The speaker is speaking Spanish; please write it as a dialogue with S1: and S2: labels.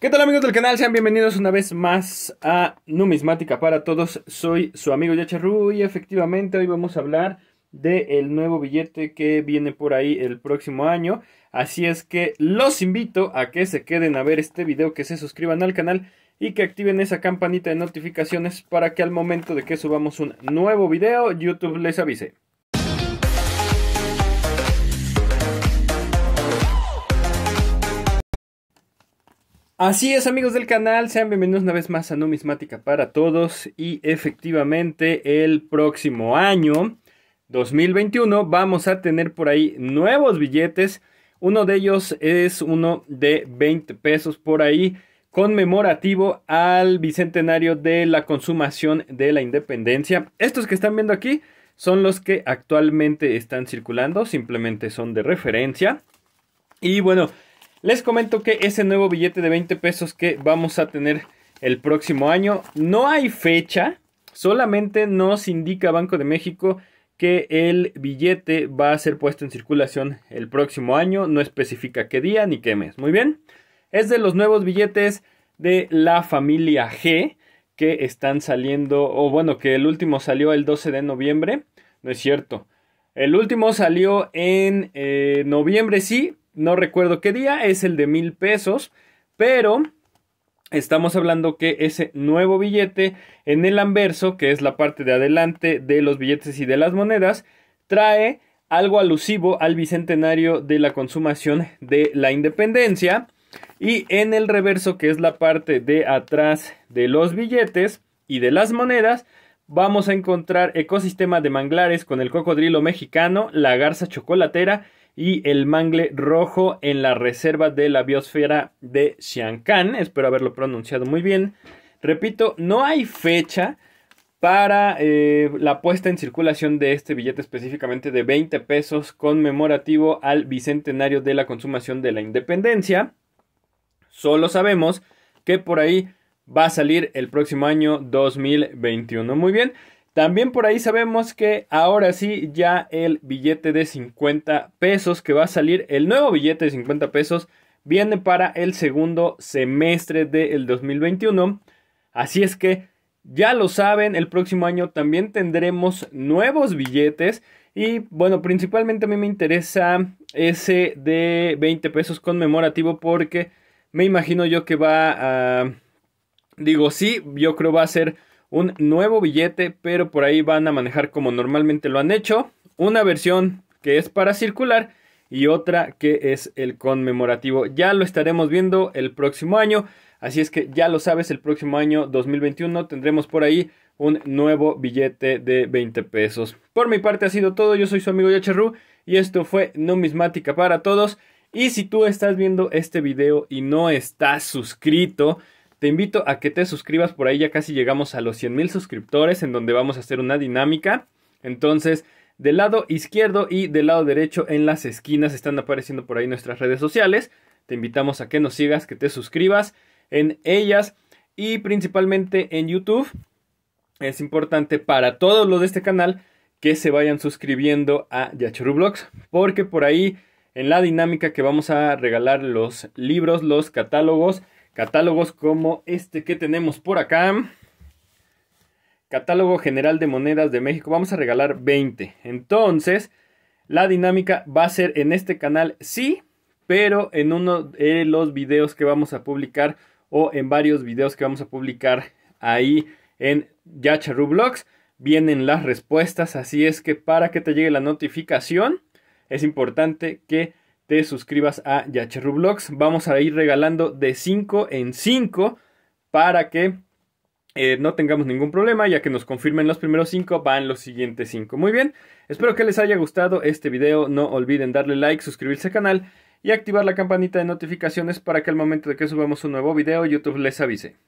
S1: ¿Qué tal amigos del canal? Sean bienvenidos una vez más a Numismática para Todos. Soy su amigo Yacharru y efectivamente hoy vamos a hablar del nuevo billete que viene por ahí el próximo año. Así es que los invito a que se queden a ver este video, que se suscriban al canal y que activen esa campanita de notificaciones para que al momento de que subamos un nuevo video YouTube les avise. Así es amigos del canal, sean bienvenidos una vez más a Numismática para todos y efectivamente el próximo año 2021 vamos a tener por ahí nuevos billetes, uno de ellos es uno de 20 pesos por ahí conmemorativo al bicentenario de la consumación de la independencia. Estos que están viendo aquí son los que actualmente están circulando, simplemente son de referencia. Y bueno, les comento que ese nuevo billete de 20 pesos que vamos a tener el próximo año, no hay fecha, solamente nos indica Banco de México que el billete va a ser puesto en circulación el próximo año, no especifica qué día ni qué mes. Muy bien, es de los nuevos billetes de la familia G que están saliendo, o bueno, que el último salió el 12 de noviembre, no es cierto. El último salió en eh, noviembre, sí, no recuerdo qué día, es el de mil pesos, pero estamos hablando que ese nuevo billete en el anverso, que es la parte de adelante de los billetes y de las monedas, trae algo alusivo al bicentenario de la consumación de la independencia. Y en el reverso, que es la parte de atrás de los billetes y de las monedas, vamos a encontrar ecosistema de manglares con el cocodrilo mexicano, la garza chocolatera y el mangle rojo en la reserva de la biosfera de Xiancan. Espero haberlo pronunciado muy bien. Repito, no hay fecha para eh, la puesta en circulación de este billete específicamente de 20 pesos conmemorativo al bicentenario de la consumación de la independencia. Solo sabemos que por ahí va a salir el próximo año 2021. Muy bien, también por ahí sabemos que ahora sí ya el billete de 50 pesos que va a salir, el nuevo billete de 50 pesos, viene para el segundo semestre del 2021. Así es que ya lo saben, el próximo año también tendremos nuevos billetes. Y bueno, principalmente a mí me interesa ese de 20 pesos conmemorativo porque me imagino yo que va a... Digo, sí, yo creo va a ser un nuevo billete, pero por ahí van a manejar como normalmente lo han hecho. Una versión que es para circular y otra que es el conmemorativo. Ya lo estaremos viendo el próximo año. Así es que ya lo sabes, el próximo año 2021 tendremos por ahí un nuevo billete de 20 pesos. Por mi parte ha sido todo. Yo soy su amigo Yacharru. y esto fue Numismática para Todos. Y si tú estás viendo este video y no estás suscrito, te invito a que te suscribas, por ahí ya casi llegamos a los 100 mil suscriptores, en donde vamos a hacer una dinámica. Entonces, del lado izquierdo y del lado derecho en las esquinas están apareciendo por ahí nuestras redes sociales. Te invitamos a que nos sigas, que te suscribas en ellas y principalmente en YouTube. Es importante para todos los de este canal que se vayan suscribiendo a Yachuru Blogs, porque por ahí en la dinámica que vamos a regalar los libros, los catálogos, Catálogos como este que tenemos por acá. Catálogo General de Monedas de México. Vamos a regalar 20. Entonces, la dinámica va a ser en este canal, sí, pero en uno de los videos que vamos a publicar o en varios videos que vamos a publicar ahí en Yacharu Blogs vienen las respuestas. Así es que para que te llegue la notificación, es importante que te suscribas a Yacheru Blogs. Vamos a ir regalando de 5 en 5 para que eh, no tengamos ningún problema, ya que nos confirmen los primeros 5, van los siguientes 5. Muy bien, espero que les haya gustado este video, no olviden darle like, suscribirse al canal y activar la campanita de notificaciones para que al momento de que subamos un nuevo video YouTube les avise.